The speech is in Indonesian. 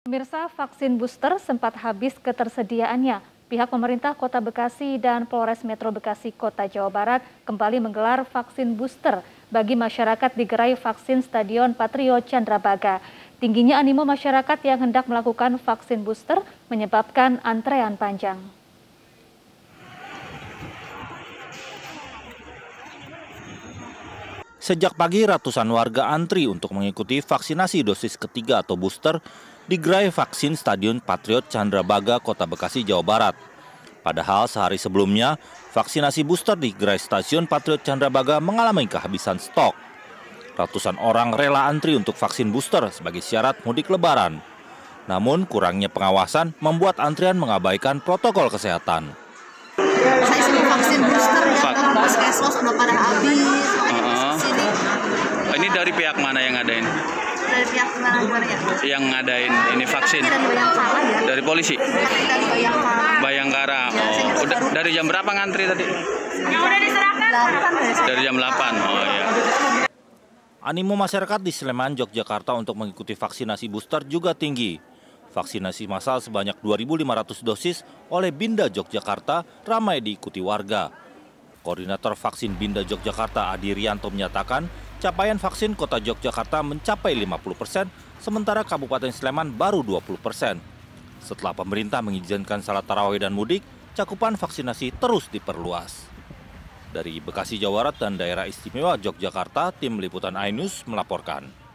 Pemirsa, vaksin booster sempat habis ketersediaannya. Pihak pemerintah Kota Bekasi dan Polres Metro Bekasi Kota Jawa Barat kembali menggelar vaksin booster bagi masyarakat di gerai vaksin Stadion Patrio Candrabaga. Tingginya animo masyarakat yang hendak melakukan vaksin booster menyebabkan antrean panjang. Sejak pagi ratusan warga antri untuk mengikuti vaksinasi dosis ketiga atau booster di gerai vaksin Stadion Patriot Chandrabaga Kota Bekasi, Jawa Barat. Padahal sehari sebelumnya, vaksinasi booster di gerai stasiun Patriot Chandrabaga mengalami kehabisan stok. Ratusan orang rela antri untuk vaksin booster sebagai syarat mudik lebaran. Namun kurangnya pengawasan membuat antrian mengabaikan protokol kesehatan. Saya vaksin dari pihak mana yang ngadain? Dari pihak mana ya? Yang ngadain ini vaksin. Ya? Dari polisi. Dari Bayangkara. Iya, oh, udah, dari jam berapa ngantri tadi? Yang udah diserahkan. Dari jam 8. Oh iya. Animo masyarakat di Sleman, Yogyakarta untuk mengikuti vaksinasi booster juga tinggi. Vaksinasi massal sebanyak 2.500 dosis oleh Binda Yogyakarta ramai diikuti warga. Koordinator vaksin Binda Yogyakarta Adi Rianto menyatakan capaian vaksin kota Yogyakarta mencapai 50 persen, sementara Kabupaten Sleman baru 20 persen. Setelah pemerintah mengizinkan salat tarawih dan mudik, cakupan vaksinasi terus diperluas. Dari Bekasi, Jawa Barat dan daerah istimewa Yogyakarta, tim liputan Ainus melaporkan.